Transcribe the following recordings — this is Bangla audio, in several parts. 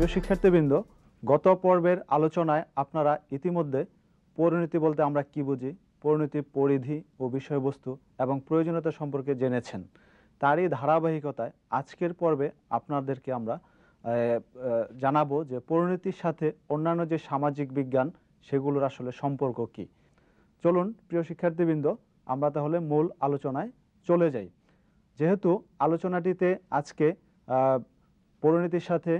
প্রিয় শিক্ষার্থীবৃন্দ গত পর্বের আলোচনায় আপনারা ইতিমধ্যে পরিণতি বলতে আমরা কি বুঝি পরিণতির পরিধি ও বিষয়বস্তু এবং প্রয়োজনীয়তা সম্পর্কে জেনেছেন তারই ধারাবাহিকতায় আজকের পর্বে আপনাদেরকে আমরা জানাবো যে পরিণতির সাথে অন্যান্য যে সামাজিক বিজ্ঞান সেগুলোর আসলে সম্পর্ক কি চলুন প্রিয় শিক্ষার্থীবৃন্দ আমরা তাহলে মূল আলোচনায় চলে যাই যেহেতু আলোচনাটিতে আজকে পরিণতির সাথে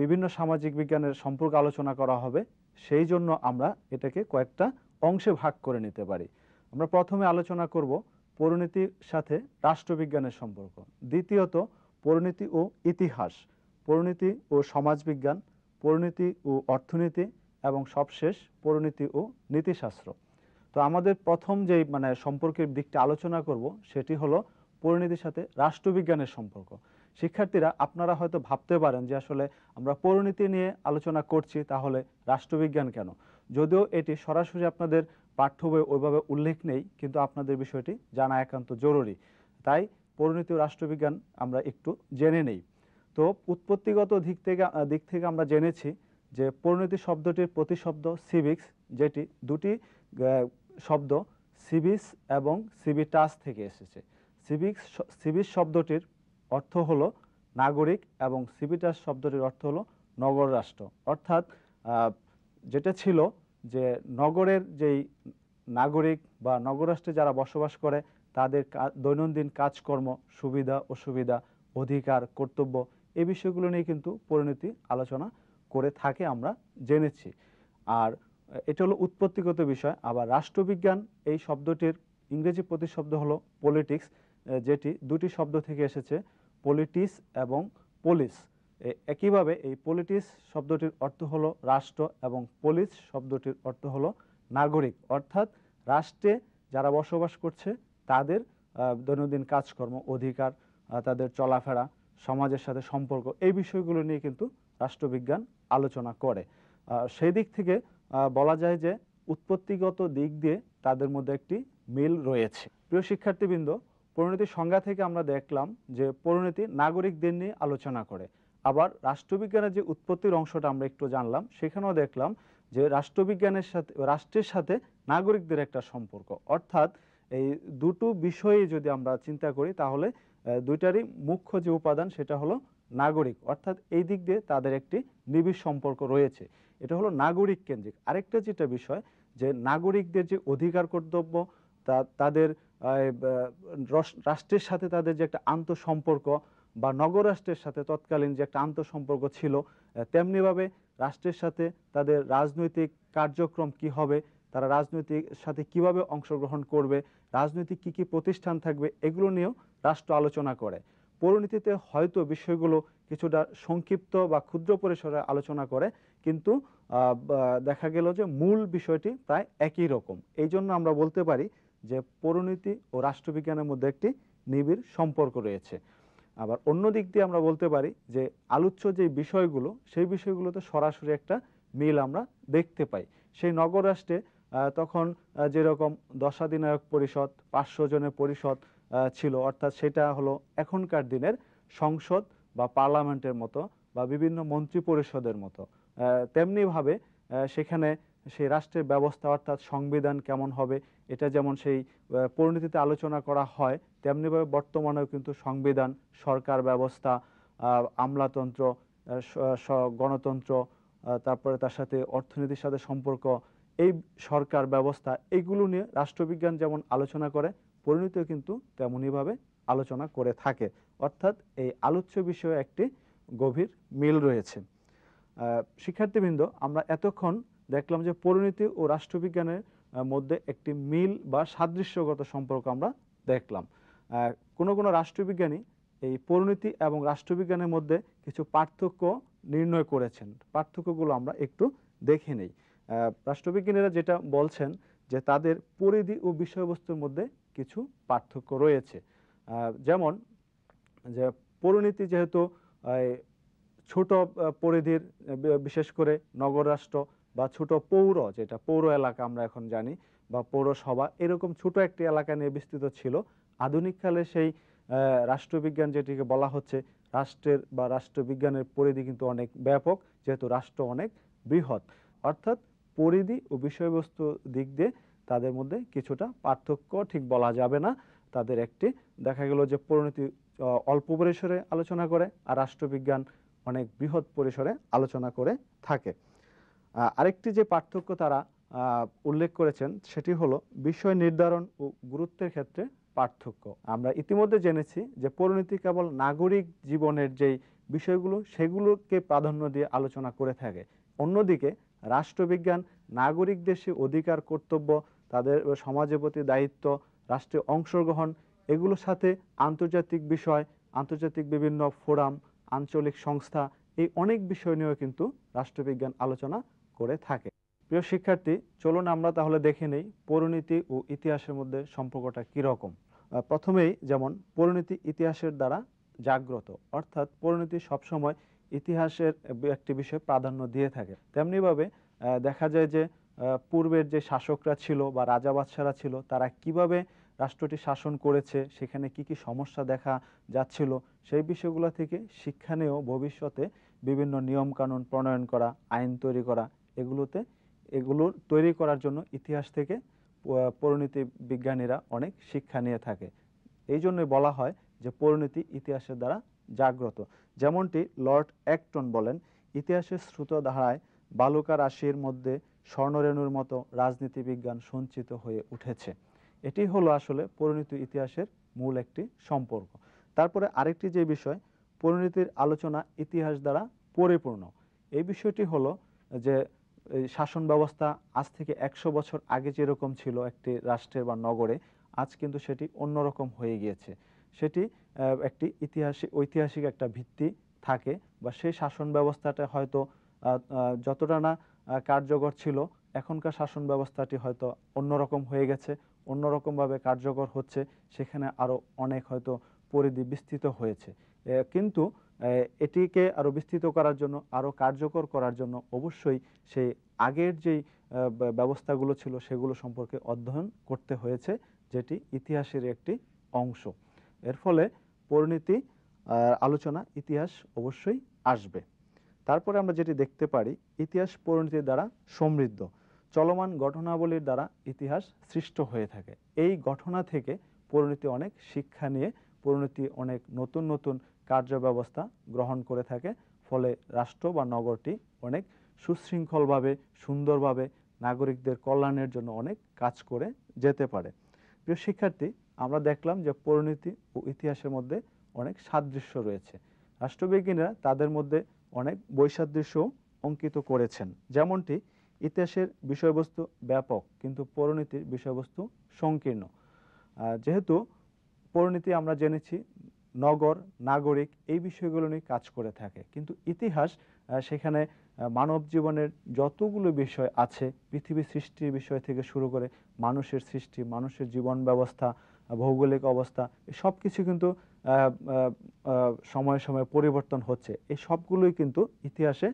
বিভিন্ন সামাজিক বিজ্ঞানের সম্পর্ক আলোচনা করা হবে সেই জন্য আমরা এটাকে কয়েকটা অংশে ভাগ করে নিতে পারি আমরা প্রথমে আলোচনা করব পরিণতির সাথে রাষ্ট্রবিজ্ঞানের সম্পর্ক দ্বিতীয়ত পরিণতি ও ইতিহাস পরিণতি ও সমাজবিজ্ঞান পরিণতি ও অর্থনীতি এবং সবশেষ পরিণতি ও নীতিশাস্ত্র তো আমাদের প্রথম যে মানে সম্পর্কের দিকটা আলোচনা করব সেটি হলো পরিণতির সাথে রাষ্ট্রবিজ্ঞানের সম্পর্ক শিক্ষার্থীরা আপনারা হয়তো ভাবতে পারেন যে আসলে আমরা পরিণতি নিয়ে আলোচনা করছি তাহলে রাষ্ট্রবিজ্ঞান কেন যদিও এটি সরাসরি আপনাদের পাঠ্য বই ওইভাবে উল্লেখ নেই কিন্তু আপনাদের বিষয়টি জানা একান্ত জরুরি তাই পরিণতি রাষ্ট্রবিজ্ঞান আমরা একটু জেনে নেই তো উৎপত্তিগত দিক থেকে দিক থেকে আমরা জেনেছি যে পরিণতি শব্দটির প্রতিশব্দ সিভিক্স যেটি দুটি শব্দ সিভিস এবং সিভিটাস থেকে এসেছে সিভিক্স সিভিস শব্দটির অর্থ হলো নাগরিক এবং সিভিটাস শব্দটির অর্থ হলো নগর রাষ্ট্র অর্থাৎ যেটা ছিল যে নগরের যেই নাগরিক বা নগরাষ্ট্রে যারা বসবাস করে তাদের দৈনন্দিন কাজকর্ম সুবিধা অসুবিধা অধিকার কর্তব্য এই বিষয়গুলো নিয়ে কিন্তু পরিণতি আলোচনা করে থাকে আমরা জেনেছি আর এটা হলো উৎপত্তিগত বিষয় আবার রাষ্ট্রবিজ্ঞান এই শব্দটির ইংরেজি প্রতিশব্দ হলো পলিটিক্স যেটি দুটি শব্দ থেকে এসেছে পলিটিস এবং পুলিশ একইভাবে এই পলিটিস শব্দটির অর্থ হলো রাষ্ট্র এবং পুলিশ শব্দটির অর্থ হলো নাগরিক অর্থাৎ রাষ্ট্রে যারা বসবাস করছে তাদের দৈনন্দিন কাজকর্ম অধিকার তাদের চলাফেরা সমাজের সাথে সম্পর্ক এই বিষয়গুলো নিয়ে কিন্তু রাষ্ট্রবিজ্ঞান আলোচনা করে সেই দিক থেকে বলা যায় যে উৎপত্তিগত দিক দিয়ে তাদের মধ্যে একটি মিল রয়েছে প্রিয় শিক্ষার্থীবৃন্দ পরিণতির সংজ্ঞা থেকে আমরা দেখলাম যে পরিণতি নাগরিকদের নিয়ে আলোচনা করে আবার রাষ্ট্রবিজ্ঞানের যে উৎপত্তির অংশটা আমরা একটু জানলাম সেখানেও দেখলাম যে রাষ্ট্রবিজ্ঞানের সাথে রাষ্ট্রের সাথে নাগরিকদের একটা সম্পর্ক অর্থাৎ এই দুটো বিষয়ে যদি আমরা চিন্তা করি তাহলে দুইটারই মুখ্য যে উপাদান সেটা হলো নাগরিক অর্থাৎ এই দিক দিয়ে তাদের একটি নিবিড় সম্পর্ক রয়েছে এটা হলো নাগরিক কেন্দ্রিক আরেকটা যেটা বিষয় যে নাগরিকদের যে অধিকার কর্তব্য তা তাদের রাষ্ট্রের সাথে তাদের যে একটা আন্তঃসম্পর্ক বা নগরাষ্ট্রের সাথে তৎকালীন যে একটা আন্তঃসম্পর্ক ছিল তেমনিভাবে রাষ্ট্রের সাথে তাদের রাজনৈতিক কার্যক্রম কি হবে তারা রাজনৈতিক সাথে কিভাবে অংশগ্রহণ করবে রাজনৈতিক কি কি প্রতিষ্ঠান থাকবে এগুলো নিয়েও রাষ্ট্র আলোচনা করে পরিণতিতে হয়তো বিষয়গুলো কিছুটা সংক্ষিপ্ত বা ক্ষুদ্র পরিসরে আলোচনা করে কিন্তু দেখা গেল যে মূল বিষয়টি প্রায় একই রকম এই জন্য আমরা বলতে পারি যে পরিণতি ও রাষ্ট্রবিজ্ঞানের মধ্যে একটি নিবিড় সম্পর্ক রয়েছে আবার অন্য দিক দিয়ে আমরা বলতে পারি যে আলোচ্য যে বিষয়গুলো সেই বিষয়গুলোতে সরাসরি একটা মিল আমরা দেখতে পাই সেই নগর রাষ্ট্রে তখন যেরকম দশাধিনায়ক পরিষদ পাঁচশো জনের পরিষদ ছিল অর্থাৎ সেটা হলো এখনকার দিনের সংসদ বা পার্লামেন্টের মতো বা বিভিন্ন মন্ত্রী পরিষদের মতো তেমনিভাবে সেখানে সেই রাষ্ট্রের ব্যবস্থা অর্থাৎ সংবিধান কেমন হবে এটা যেমন সেই পরিণতিতে আলোচনা করা হয় তেমনিভাবে বর্তমানেও কিন্তু সংবিধান সরকার ব্যবস্থা আমলাতন্ত্র গণতন্ত্র তারপরে তার সাথে অর্থনীতির সাথে সম্পর্ক এই সরকার ব্যবস্থা এইগুলো নিয়ে রাষ্ট্রবিজ্ঞান যেমন আলোচনা করে পরিণতিও কিন্তু তেমনইভাবে আলোচনা করে থাকে অর্থাৎ এই আলোচ্য বিষয়ে একটি গভীর মিল রয়েছে শিক্ষার্থীবৃন্দ আমরা এতক্ষণ দেখলাম যে পরিণতি ও রাষ্ট্রবিজ্ঞানের মধ্যে একটি মিল বা সাদৃশ্যগত সম্পর্ক আমরা দেখলাম কোনো কোনো রাষ্ট্রবিজ্ঞানী এই পরিণতি এবং রাষ্ট্রবিজ্ঞানের মধ্যে কিছু পার্থক্য নির্ণয় করেছেন পার্থক্যগুলো আমরা একটু দেখে নেই রাষ্ট্রবিজ্ঞানীরা যেটা বলছেন যে তাদের পরিধি ও বিষয়বস্তুর মধ্যে কিছু পার্থক্য রয়েছে যেমন যে পরিণতি যেহেতু ছোট পরিধির বিশেষ করে নগর রাষ্ট্র বা ছোট পৌর যেটা পৌর এলাকা আমরা এখন জানি বা পৌরসভা এরকম ছোট একটি এলাকা নিয়ে বিস্তৃত ছিল আধুনিককালে সেই রাষ্ট্রবিজ্ঞান যেটিকে বলা হচ্ছে রাষ্ট্রের বা রাষ্ট্রবিজ্ঞানের পরিধি কিন্তু অনেক ব্যাপক যেহেতু রাষ্ট্র অনেক বৃহৎ অর্থাৎ পরিধি ও বিষয়বস্তু দিক দিয়ে তাদের মধ্যে কিছুটা পার্থক্য ঠিক বলা যাবে না তাদের একটি দেখা গেল যে পরিণতি অল্প পরিসরে আলোচনা করে আর রাষ্ট্রবিজ্ঞান অনেক বৃহৎ পরিসরে আলোচনা করে থাকে আরেকটি যে পার্থক্য তারা উল্লেখ করেছেন সেটি হলো বিষয় নির্ধারণ ও গুরুত্বের ক্ষেত্রে পার্থক্য আমরা ইতিমধ্যে জেনেছি যে পরিণতি কেবল নাগরিক জীবনের যেই বিষয়গুলো সেগুলোকে প্রাধান্য দিয়ে আলোচনা করে থাকে অন্যদিকে রাষ্ট্রবিজ্ঞান নাগরিক দেশে অধিকার কর্তব্য তাদের সমাজের প্রতি দায়িত্ব রাষ্ট্রীয় অংশগ্রহণ এগুলোর সাথে আন্তর্জাতিক বিষয় আন্তর্জাতিক বিভিন্ন ফোরাম আঞ্চলিক সংস্থা এই অনেক বিষয় নিয়েও কিন্তু রাষ্ট্রবিজ্ঞান আলোচনা করে থাকে প্রিয় শিক্ষার্থী চলুন আমরা তাহলে দেখে নেই পরিণতি ও ইতিহাসের মধ্যে সম্পর্কটা কীরকম প্রথমেই যেমন পরিণতি ইতিহাসের দ্বারা জাগ্রত অর্থাৎ পরিণতি সবসময় ইতিহাসের একটি বিষয়ে প্রাধান্য দিয়ে থাকে তেমনিভাবে দেখা যায় যে পূর্বের যে শাসকরা ছিল বা রাজা বাদশারা ছিল তারা কিভাবে রাষ্ট্রটি শাসন করেছে সেখানে কি কি সমস্যা দেখা যাচ্ছিল সেই বিষয়গুলো থেকে শিক্ষা নিয়েও ভবিষ্যতে বিভিন্ন নিয়মকানুন প্রণয়ন করা আইন তৈরি করা এগুলোতে এগুলো তৈরি করার জন্য ইতিহাস থেকে পরিণতি বিজ্ঞানীরা অনেক শিক্ষা নিয়ে থাকে এই জন্যই বলা হয় যে পরিণতি ইতিহাসের দ্বারা জাগ্রত যেমনটি লর্ড অ্যাক্টন বলেন ইতিহাসের শ্রুত ধারায় বালুকা রাশির মধ্যে স্বর্ণরেণুর মতো রাজনীতি বিজ্ঞান সঞ্চিত হয়ে উঠেছে এটি হলো আসলে পরিণতি ইতিহাসের মূল একটি সম্পর্ক তারপরে আরেকটি যে বিষয় পরিণতির আলোচনা ইতিহাস দ্বারা পরিপূর্ণ এই বিষয়টি হলো যে শাসন ব্যবস্থা আজ থেকে একশো বছর আগে যেরকম ছিল একটি রাষ্ট্রের বা নগরে আজ কিন্তু সেটি অন্যরকম হয়ে গিয়েছে সেটি একটি ইতিহাসিক ঐতিহাসিক একটা ভিত্তি থাকে বা সেই শাসন ব্যবস্থাটা হয়তো যতটা না কার্যকর ছিল এখনকার শাসন ব্যবস্থাটি হয়তো অন্যরকম হয়ে গেছে অন্যরকমভাবে কার্যকর হচ্ছে সেখানে আরও অনেক হয়তো পরিধি বিস্তৃত হয়েছে কিন্তু এটিকে আরও বিস্তৃত করার জন্য আরও কার্যকর করার জন্য অবশ্যই সেই আগের যেই ব্যবস্থাগুলো ছিল সেগুলো সম্পর্কে অধ্যয়ন করতে হয়েছে যেটি ইতিহাসের একটি অংশ এর ফলে পরিণতি আলোচনা ইতিহাস অবশ্যই আসবে তারপরে আমরা যেটি দেখতে পারি ইতিহাস পরিণতির দ্বারা সমৃদ্ধ চলমান ঘটনাবলীর দ্বারা ইতিহাস সৃষ্ট হয়ে থাকে এই ঘটনা থেকে পরিণতি অনেক শিক্ষা নিয়ে পরিণতি অনেক নতুন নতুন কার্যব্যবস্থা গ্রহণ করে থাকে ফলে রাষ্ট্র বা নগরটি অনেক সুশৃঙ্খলভাবে সুন্দরভাবে নাগরিকদের কল্যাণের জন্য অনেক কাজ করে যেতে পারে প্রিয় শিক্ষার্থী আমরা দেখলাম যে পরিণতি ও ইতিহাসের মধ্যে অনেক সাদৃশ্য রয়েছে রাষ্ট্রবিজ্ঞানীরা তাদের মধ্যে অনেক বৈসাদৃশ্য অঙ্কিত করেছেন যেমনটি ইতিহাসের বিষয়বস্তু ব্যাপক কিন্তু পরিণতির বিষয়বস্তু সংকীর্ণ যেহেতু পরিণতি আমরা জেনেছি নগর নাগরিক এই বিষয়গুলো নিয়ে কাজ করে থাকে কিন্তু ইতিহাস সেখানে মানব জীবনের যতগুলো বিষয় আছে পৃথিবী সৃষ্টির বিষয় থেকে শুরু করে মানুষের সৃষ্টি মানুষের জীবন ব্যবস্থা ভৌগোলিক অবস্থা সব কিছু কিন্তু সময়ে সময়ে পরিবর্তন হচ্ছে এই সবগুলোই কিন্তু ইতিহাসে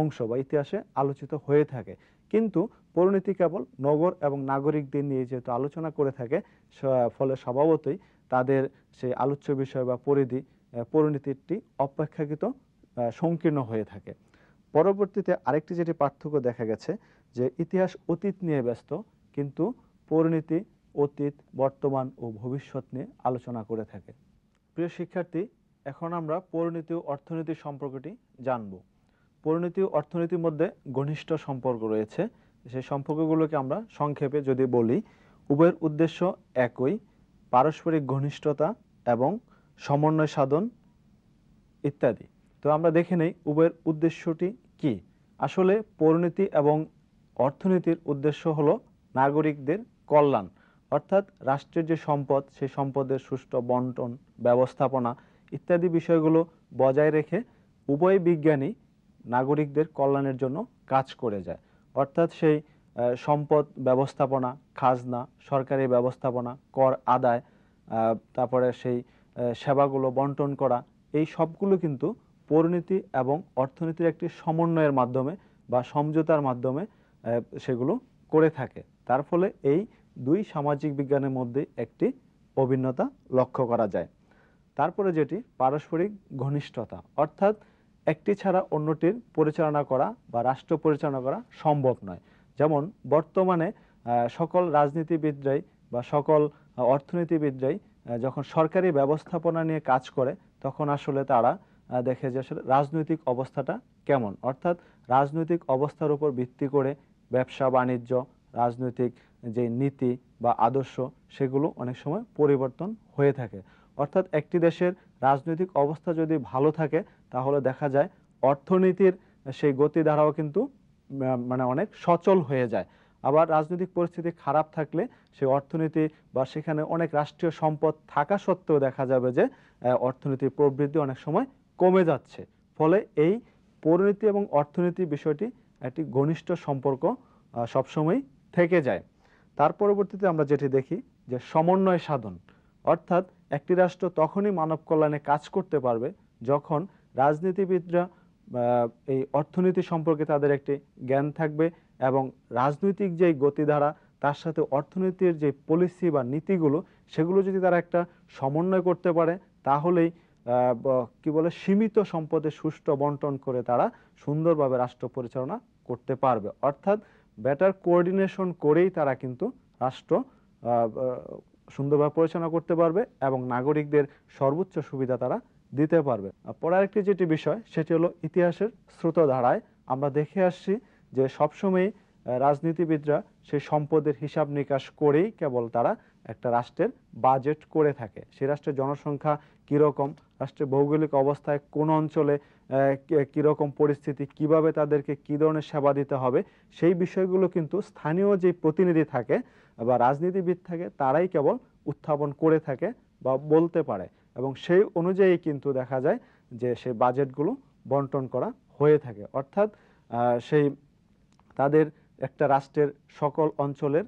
অংশ বা ইতিহাসে আলোচিত হয়ে থাকে কিন্তু পরিণতি কেবল নগর এবং নাগরিকদের নিয়ে যেহেতু আলোচনা করে থাকে ফলে স্বভাবতই তাদের সেই আলোচ্য বিষয় বা পরিধি পরিণতিটি অপেক্ষাকৃত সংকীর্ণ হয়ে থাকে পরবর্তীতে আরেকটি যেটি পার্থক্য দেখা গেছে যে ইতিহাস অতীত নিয়ে ব্যস্ত কিন্তু পরিণতি অতীত বর্তমান ও ভবিষ্যৎ নিয়ে আলোচনা করে থাকে প্রিয় শিক্ষার্থী এখন আমরা পরিণতি ও অর্থনীতির সম্পর্কটি জানব পরিণতি ও অর্থনীতির মধ্যে ঘনিষ্ঠ সম্পর্ক রয়েছে সেই সম্পর্কগুলোকে আমরা সংক্ষেপে যদি বলি উভয়ের উদ্দেশ্য একই পারস্পরিক ঘনিষ্ঠতা এবং সমন্বয় সাধন ইত্যাদি তো আমরা দেখে নেই উভয়ের উদ্দেশ্যটি কি আসলে পরিণতি এবং অর্থনীতির উদ্দেশ্য হল নাগরিকদের কল্যাণ অর্থাৎ রাষ্ট্রের যে সম্পদ সেই সম্পদের সুষ্ঠু বন্টন ব্যবস্থাপনা ইত্যাদি বিষয়গুলো বজায় রেখে উভয় বিজ্ঞানী নাগরিকদের কল্যাণের জন্য কাজ করে যায় অর্থাৎ সেই সম্পদ ব্যবস্থাপনা খাজনা সরকারি ব্যবস্থাপনা কর আদায় তারপরে সেই সেবাগুলো বন্টন করা এই সবগুলো কিন্তু পরিণতি এবং অর্থনীতির একটি সমন্বয়ের মাধ্যমে বা সমঝোতার মাধ্যমে সেগুলো করে থাকে তার ফলে এই দুই সামাজিক বিজ্ঞানের মধ্যে একটি অভিন্নতা লক্ষ্য করা যায় তারপরে যেটি পারস্পরিক ঘনিষ্ঠতা অর্থাৎ একটি ছাড়া অন্যটির পরিচালনা করা বা রাষ্ট্র পরিচালনা করা সম্ভব নয় যেমন বর্তমানে সকল রাজনীতিবিদরাই বা সকল অর্থনীতিবিদরাই যখন সরকারি ব্যবস্থাপনা নিয়ে কাজ করে তখন আসলে তারা দেখে যে আসলে রাজনৈতিক অবস্থাটা কেমন অর্থাৎ রাজনৈতিক অবস্থার উপর ভিত্তি করে ব্যবসা বাণিজ্য রাজনৈতিক যে নীতি বা আদর্শ সেগুলো অনেক সময় পরিবর্তন হয়ে থাকে অর্থাৎ একটি দেশের রাজনৈতিক অবস্থা যদি ভালো থাকে তাহলে দেখা যায় অর্থনীতির সেই গতিধারাও কিন্তু মানে অনেক সচল হয়ে যায় আবার রাজনৈতিক পরিস্থিতি খারাপ থাকলে সে অর্থনীতি বা সেখানে অনেক রাষ্ট্রীয় সম্পদ থাকা সত্ত্বেও দেখা যাবে যে অর্থনীতির প্রবৃদ্ধি অনেক সময় কমে যাচ্ছে ফলে এই পরিণতি এবং অর্থনীতি বিষয়টি একটি ঘনিষ্ঠ সম্পর্ক সবসময় থেকে যায় তার পরবর্তীতে আমরা যেটি দেখি যে সমন্বয় সাধন অর্থাৎ একটি রাষ্ট্র তখনই মানব কল্যাণে কাজ করতে পারবে যখন রাজনীতিবিদরা এই অর্থনীতি সম্পর্কে তাদের একটি জ্ঞান থাকবে এবং রাজনৈতিক যে গতিধারা তার সাথে অর্থনীতির যে পলিসি বা নীতিগুলো সেগুলো যদি তারা একটা সমন্বয় করতে পারে তাহলেই কি বলে সীমিত সম্পদে সুষ্ঠু বন্টন করে তারা সুন্দরভাবে রাষ্ট্র পরিচালনা করতে পারবে অর্থাৎ বেটার কোঅর্ডিনেশন করেই তারা কিন্তু রাষ্ট্র সুন্দরভাবে পরিচালনা করতে পারবে এবং নাগরিকদের সর্বোচ্চ সুবিধা তারা দিতে পারবে পরে আরেকটি যেটি বিষয় সেটি হলো ইতিহাসের ধারায় আমরা দেখে আসছি যে সবসময় রাজনীতিবিদরা সেই সম্পদের হিসাব নিকাশ করেই কেবল তারা একটা রাষ্ট্রের বাজেট করে থাকে সেই রাষ্ট্রের জনসংখ্যা কীরকম রাষ্ট্রের ভৌগোলিক অবস্থায় কোন অঞ্চলে কীরকম পরিস্থিতি কিভাবে তাদেরকে কী ধরনের সেবা দিতে হবে সেই বিষয়গুলো কিন্তু স্থানীয় যে প্রতিনিধি থাকে বা রাজনীতিবিদ থাকে তারাই কেবল উত্থাপন করে থাকে বা বলতে পারে এবং সেই অনুযায়ী কিন্তু দেখা যায় যে সেই বাজেটগুলো বন্টন করা হয়ে থাকে অর্থাৎ সেই তাদের একটা রাষ্ট্রের সকল অঞ্চলের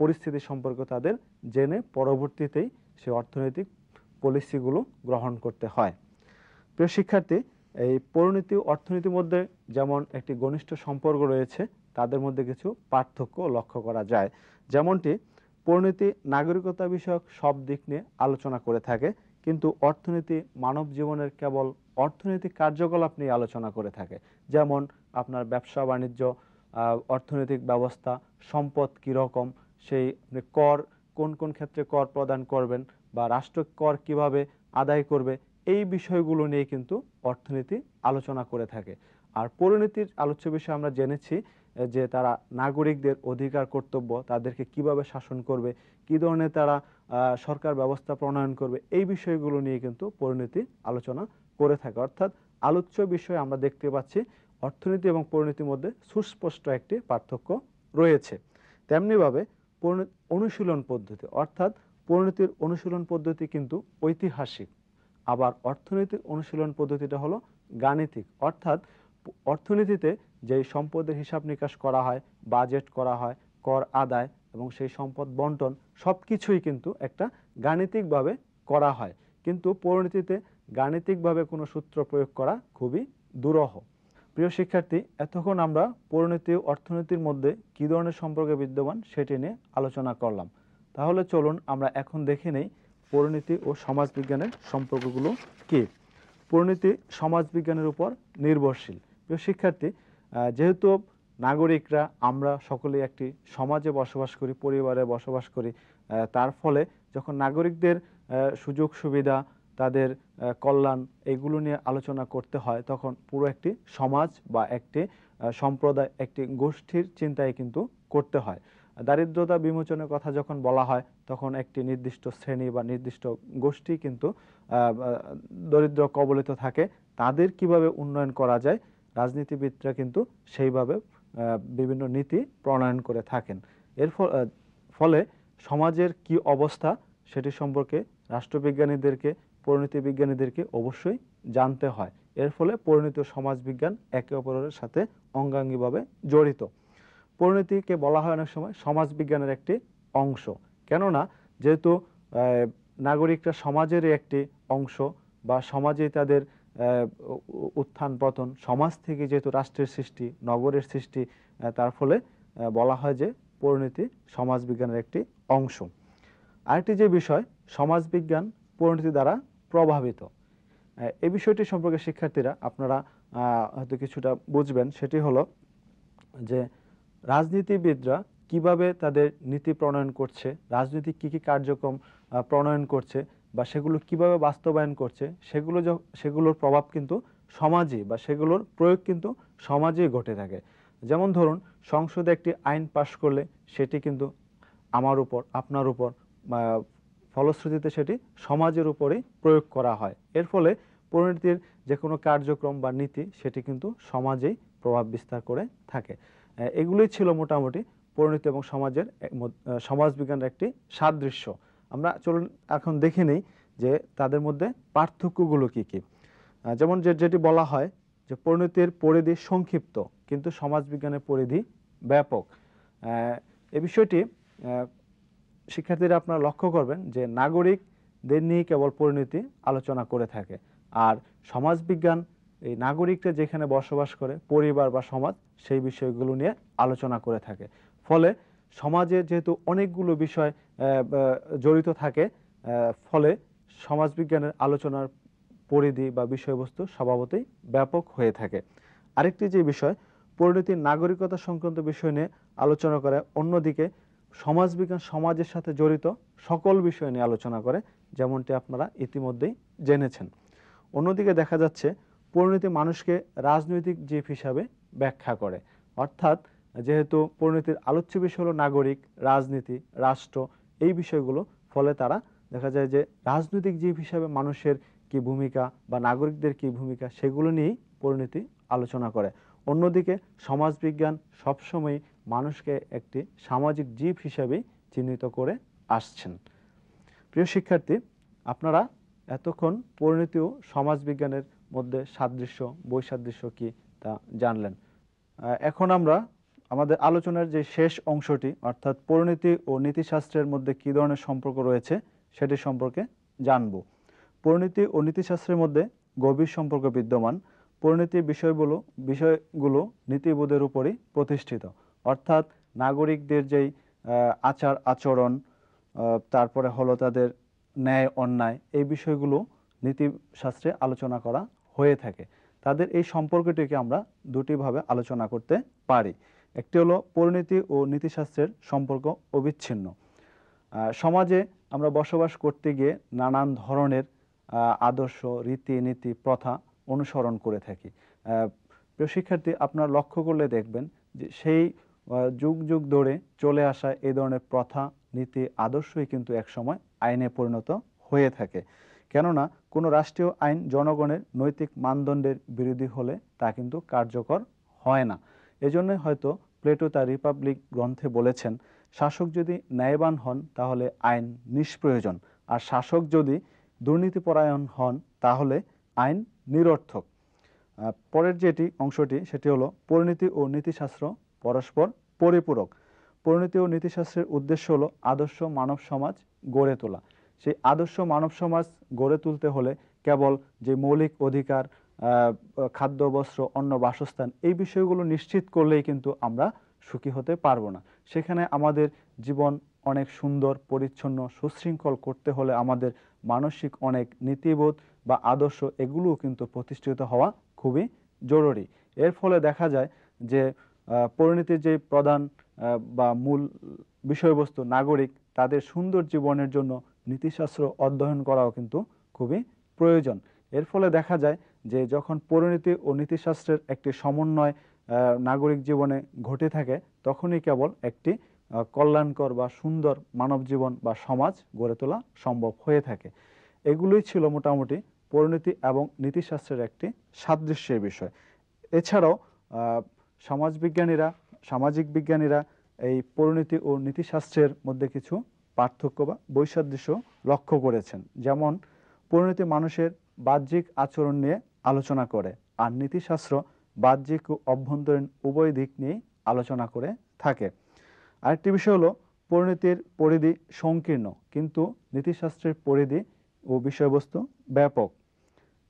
পরিস্থিতি সম্পর্কে তাদের জেনে পরবর্তীতেই সেই অর্থনৈতিক পলিসিগুলো গ্রহণ করতে হয় প্রিয় শিক্ষার্থী এই পরিণতি অর্থনীতির মধ্যে যেমন একটি ঘনিষ্ঠ সম্পর্ক রয়েছে তাদের মধ্যে কিছু পার্থক্য লক্ষ্য করা যায় যেমনটি পরিণতি নাগরিকতা বিষয়ক সব দিক নিয়ে আলোচনা করে থাকে কিন্তু অর্থনীতি মানব জীবনের কেবল অর্থনৈতিক কার্যকলাপ নিয়ে আলোচনা করে থাকে যেমন আপনার ব্যবসা বাণিজ্য অর্থনৈতিক ব্যবস্থা সম্পদ কীরকম সেই মানে কর কোন কোন ক্ষেত্রে কর প্রদান করবেন বা রাষ্ট্র কর কিভাবে আদায় করবে এই বিষয়গুলো নিয়ে কিন্তু অর্থনীতি আলোচনা করে থাকে আর পরিণতির আলোচ্য বিষয় আমরা জেনেছি যে তারা নাগরিকদের অধিকার কর্তব্য তাদেরকে কিভাবে শাসন করবে কি ধরনের তারা সরকার ব্যবস্থা প্রণয়ন করবে এই বিষয়গুলো নিয়ে কিন্তু পরিণতি আলোচনা করে থাকে অর্থাৎ আলোচ্য বিষয়ে আমরা দেখতে পাচ্ছি অর্থনীতি এবং পরিণতির মধ্যে সুস্পষ্ট একটি পার্থক্য রয়েছে তেমনিভাবে অনুশীলন পদ্ধতি অর্থাৎ পরিণতির অনুশীলন পদ্ধতি কিন্তু ঐতিহাসিক আবার অর্থনীতির অনুশীলন পদ্ধতিটা হলো গাণিতিক অর্থাৎ অর্থনীতিতে যে সম্পদের হিসাব নিকাশ করা হয় বাজেট করা হয় কর আদায় এবং সেই সম্পদ বন্টন সব কিছুই কিন্তু একটা গাণিতিকভাবে করা হয় কিন্তু পরিণতিতে গাণিতিকভাবে কোনো সূত্র প্রয়োগ করা খুবই দুরহ প্রিয় শিক্ষার্থী এতক্ষণ আমরা পরিণতি অর্থনীতির মধ্যে কী ধরনের সম্পর্কে বিদ্যমান সেটি নিয়ে আলোচনা করলাম তাহলে চলুন আমরা এখন দেখে নেই পরিণতি ও সমাজবিজ্ঞানের সম্পর্কগুলো কী পরিণতি সমাজবিজ্ঞানের উপর নির্ভরশীল প্রিয় শিক্ষার্থী যেহেতু নাগরিকরা আমরা সকলে একটি সমাজে বসবাস করি পরিবারে বসবাস করি তার ফলে যখন নাগরিকদের সুযোগ সুবিধা তাদের কল্যাণ এগুলো নিয়ে আলোচনা করতে হয় তখন পুরো একটি সমাজ বা একটি সম্প্রদায় একটি গোষ্ঠীর চিন্তায় কিন্তু করতে হয় দারিদ্রতা বিমোচনের কথা যখন বলা হয় তখন একটি নির্দিষ্ট শ্রেণী বা নির্দিষ্ট গোষ্ঠী কিন্তু দরিদ্র কবলিত থাকে তাদের কিভাবে উন্নয়ন করা যায় রাজনীতিবিদরা কিন্তু সেইভাবে বিভিন্ন নীতি প্রণয়ন করে থাকেন এর ফলে সমাজের কি অবস্থা সেটি সম্পর্কে রাষ্ট্রবিজ্ঞানীদেরকে পরিণতি বিজ্ঞানীদেরকে অবশ্যই জানতে হয় এর ফলে পরিণত সমাজবিজ্ঞান একে অপরের সাথে অঙ্গাঙ্গিভাবে জড়িত পরিণতিকে বলা হয় অনেক সময় সমাজবিজ্ঞানের একটি অংশ কেননা যেহেতু নাগরিকরা সমাজেরই একটি অংশ বা সমাজে তাদের উত্থান পতন সমাজ থেকে যেহেতু রাষ্ট্রের সৃষ্টি নগরের সৃষ্টি তার ফলে বলা হয় যে পরিণতি সমাজবিজ্ঞানের একটি অংশ আরেকটি যে বিষয় সমাজবিজ্ঞান পরিণতি দ্বারা প্রভাবিত এই বিষয়টি সম্পর্কে শিক্ষার্থীরা আপনারা হয়তো কিছুটা বুঝবেন সেটি হলো যে রাজনীতিবিদরা কিভাবে তাদের নীতি প্রণয়ন করছে রাজনীতি কি কি কার্যক্রম প্রণয়ন করছে বা সেগুলো কিভাবে বাস্তবায়ন করছে সেগুলো সেগুলোর প্রভাব কিন্তু সমাজে বা সেগুলোর প্রয়োগ কিন্তু সমাজে ঘটে থাকে যেমন ধরুন সংসদে একটি আইন পাশ করলে সেটি কিন্তু আমার উপর আপনার উপর ফলশ্রুতিতে সেটি সমাজের উপরেই প্রয়োগ করা হয় এর ফলে পরিণতির যে কোনো কার্যক্রম বা নীতি সেটি কিন্তু সমাজেই প্রভাব বিস্তার করে থাকে এগুলোই ছিল মোটামুটি পরিণতি এবং সমাজের সমাজবিজ্ঞানের একটি সাদৃশ্য আমরা চলুন এখন দেখে নেই যে তাদের মধ্যে পার্থক্যগুলো কি কি যেমন যে যেটি বলা হয় যে পরিণতির পরিধি সংক্ষিপ্ত কিন্তু সমাজবিজ্ঞানের পরিধি ব্যাপক এ বিষয়টি শিক্ষার্থীরা আপনারা লক্ষ্য করবেন যে নাগরিকদের নিয়ে কেবল পরিণতি আলোচনা করে থাকে আর সমাজবিজ্ঞান এই নাগরিকরা যেখানে বসবাস করে পরিবার বা সমাজ সেই বিষয়গুলো নিয়ে আলোচনা করে থাকে ফলে সমাজে যেহেতু অনেকগুলো বিষয় জড়িত থাকে ফলে সমাজবিজ্ঞানের আলোচনার পরিধি বা বিষয়বস্তু স্বভাবতই ব্যাপক হয়ে থাকে আরেকটি যে বিষয় পরিণতির নাগরিকতা সংক্রান্ত বিষয় নিয়ে আলোচনা করে অন্যদিকে সমাজবিজ্ঞান সমাজের সাথে জড়িত সকল বিষয় নিয়ে আলোচনা করে যেমনটি আপনারা ইতিমধ্যেই জেনেছেন অন্যদিকে দেখা যাচ্ছে পরিণতি মানুষকে রাজনৈতিক জীব হিসাবে ব্যাখ্যা করে অর্থাৎ যেহেতু পরিণতির আলোচ্য বিষয় হলো নাগরিক রাজনীতি রাষ্ট্র এই বিষয়গুলো ফলে তারা দেখা যায় যে রাজনৈতিক জীব হিসাবে মানুষের কি ভূমিকা বা নাগরিকদের কি ভূমিকা সেগুলো নিয়েই পরিণতি আলোচনা করে অন্যদিকে সমাজবিজ্ঞান সবসময় মানুষকে একটি সামাজিক জীব হিসাবেই চিহ্নিত করে আসছেন প্রিয় শিক্ষার্থী আপনারা এতক্ষণ পরিণতি ও সমাজবিজ্ঞানের মধ্যে সাদৃশ্য বৈসাদৃশ্য কি তা জানলেন এখন আমরা আমাদের আলোচনার যে শেষ অংশটি অর্থাৎ পরিণতি ও নীতিশাস্ত্রের মধ্যে কী ধরনের সম্পর্ক রয়েছে সেটি সম্পর্কে জানব পরিণতি ও নীতিশাস্ত্রের মধ্যে গভীর সম্পর্ক বিদ্যমান পরিণতির বিষয়গুলো বিষয়গুলো নীতিবোধের উপরই প্রতিষ্ঠিত অর্থাৎ নাগরিকদের যেই আচার আচরণ তারপরে হলো তাদের ন্যায় অন্যায় এই বিষয়গুলো নীতিশাস্ত্রে আলোচনা করা হয়ে থাকে তাদের এই সম্পর্কটিকে আমরা দুটিভাবে আলোচনা করতে পারি একটি হলো পরিণতি ও নীতিশাস্ত্রের সম্পর্ক অবিচ্ছিন্ন সমাজে আমরা বসবাস করতে গিয়ে নানান ধরনের আদর্শ রীতিনীতি প্রথা অনুসরণ করে থাকি প্রিয় শিক্ষার্থী আপনারা লক্ষ্য করলে দেখবেন যে সেই যুগ যুগ ধরে চলে আসা এই ধরনের প্রথা নীতি আদর্শই কিন্তু একসময় আইনে পরিণত হয়ে থাকে কেননা কোনো রাষ্ট্রীয় আইন জনগণের নৈতিক মানদণ্ডের বিরোধী হলে তা কিন্তু কার্যকর হয় না এজন্য হয়তো প্লেটো তার রিপাবলিক গ্রন্থে বলেছেন শাসক যদি ন্যায়বান হন তাহলে আইন নিষ্প্রয়োজন আর শাসক যদি দুর্নীতিপরায়ণ হন তাহলে আইন নিরর্থক পরের যেটি অংশটি সেটি হলো পরিণতি ও নীতিশাস্ত্র পরস্পর পরিপূরক পরিণতি ও নীতিশাস্ত্রের উদ্দেশ্য হলো আদর্শ মানব সমাজ গড়ে তোলা সেই আদর্শ মানব সমাজ গড়ে তুলতে হলে কেবল যে মৌলিক অধিকার খাদ্য বস্ত্র অন্য বাসস্থান এই বিষয়গুলো নিশ্চিত করলেই কিন্তু আমরা সুখী হতে পারবো না সেখানে আমাদের জীবন অনেক সুন্দর পরিচ্ছন্ন সুশৃঙ্খল করতে হলে আমাদের মানসিক অনেক নীতিবোধ বা আদর্শ এগুলোও কিন্তু প্রতিষ্ঠিত হওয়া খুবই জরুরি এর ফলে দেখা যায় যে পরিণতির যে প্রধান বা মূল বিষয়বস্তু নাগরিক তাদের সুন্দর জীবনের জন্য নীতিশাস্ত্র অধ্যয়ন করাও কিন্তু খুবই প্রয়োজন এর ফলে দেখা যায় যে যখন পরিণতি ও নীতিশাস্ত্রের একটি সমন্বয় নাগরিক জীবনে ঘটে থাকে তখনই কেবল একটি কল্যাণকর বা সুন্দর মানব জীবন বা সমাজ গড়ে তোলা সম্ভব হয়ে থাকে এগুলোই ছিল মোটামুটি পরিণতি এবং নীতিশাস্ত্রের একটি সাদৃশ্যের বিষয় এছাড়াও সমাজবিজ্ঞানীরা সামাজিক বিজ্ঞানীরা এই পরিণতি ও নীতিশাস্ত্রের মধ্যে কিছু পার্থক্য বা বৈসাদৃশ্য লক্ষ্য করেছেন যেমন পরিণতি মানুষের বাহ্যিক আচরণ নিয়ে আলোচনা করে আর নীতিশাস্ত্র বাহ্যিক ও অভ্যন্তরীণ উভয় দিক নিয়ে আলোচনা করে থাকে আরেকটি বিষয় হলো পরিণতির পরিধি সংকীর্ণ কিন্তু নীতিশাস্ত্রের পরিধি ও বিষয়বস্তু ব্যাপক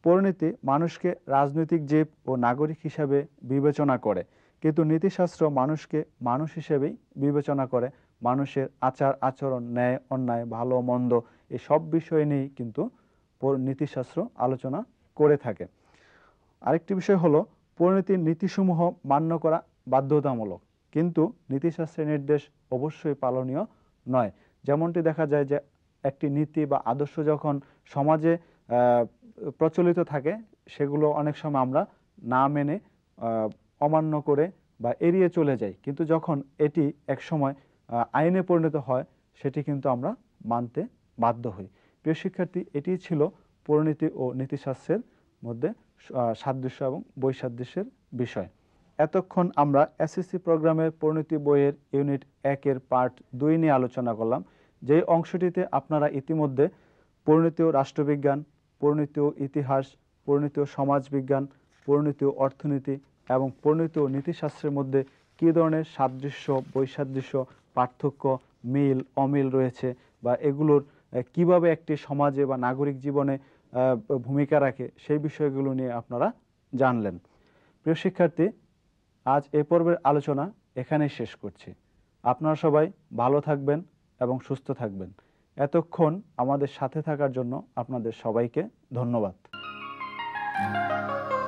পরিণতি মানুষকে রাজনৈতিক জীব ও নাগরিক হিসাবে বিবেচনা করে কিন্তু নীতিশাস্ত্র মানুষকে মানুষ হিসেবেই বিবেচনা করে মানুষের আচার আচরণ ন্যায় অন্যায় ভালো মন্দ এসব বিষয় নিয়েই কিন্তু নীতিশাস্ত্র আলোচনা করে থাকে আরেকটি বিষয় হলো পরিণতির নীতিসমূহ মান্য করা বাধ্যতামূলক কিন্তু নীতিশাস্ত্রের নির্দেশ অবশ্যই পালনীয় নয় যেমনটি দেখা যায় যে একটি নীতি বা আদর্শ যখন সমাজে প্রচলিত থাকে সেগুলো অনেক সময় আমরা না মেনে অমান্য করে বা এড়িয়ে চলে যাই কিন্তু যখন এটি এক সময় আইনে পরিণত হয় সেটি কিন্তু আমরা মানতে বাধ্য হই প্রিয় শিক্ষার্থী এটি ছিল পরিণতি ও নীতিশাস্ত্রের মধ্যে সাদৃশ্য এবং বৈসাদৃশ্যের বিষয় এতক্ষণ আমরা এসএসসি প্রোগ্রামের পরিণতি বইয়ের ইউনিট একের পার্ট দুই নিয়ে আলোচনা করলাম যেই অংশটিতে আপনারা ইতিমধ্যে পরিণতি রাষ্ট্রবিজ্ঞান পরিণতি ইতিহাস পরিণতি সমাজবিজ্ঞান পরিণতি অর্থনীতি এবং পরিণতি নীতিশাস্ত্রের মধ্যে কী ধরনের সাদৃশ্য বৈসাদৃশ্য পার্থক্য মিল অমিল রয়েছে বা এগুলোর কিভাবে একটি সমাজে বা নাগরিক জীবনে ভূমিকা রাখে সেই বিষয়গুলো নিয়ে আপনারা জানলেন প্রিয় শিক্ষার্থী আজ এ পর্বের আলোচনা এখানেই শেষ করছি আপনারা সবাই ভালো থাকবেন এবং সুস্থ থাকবেন এতক্ষণ আমাদের সাথে থাকার জন্য আপনাদের সবাইকে ধন্যবাদ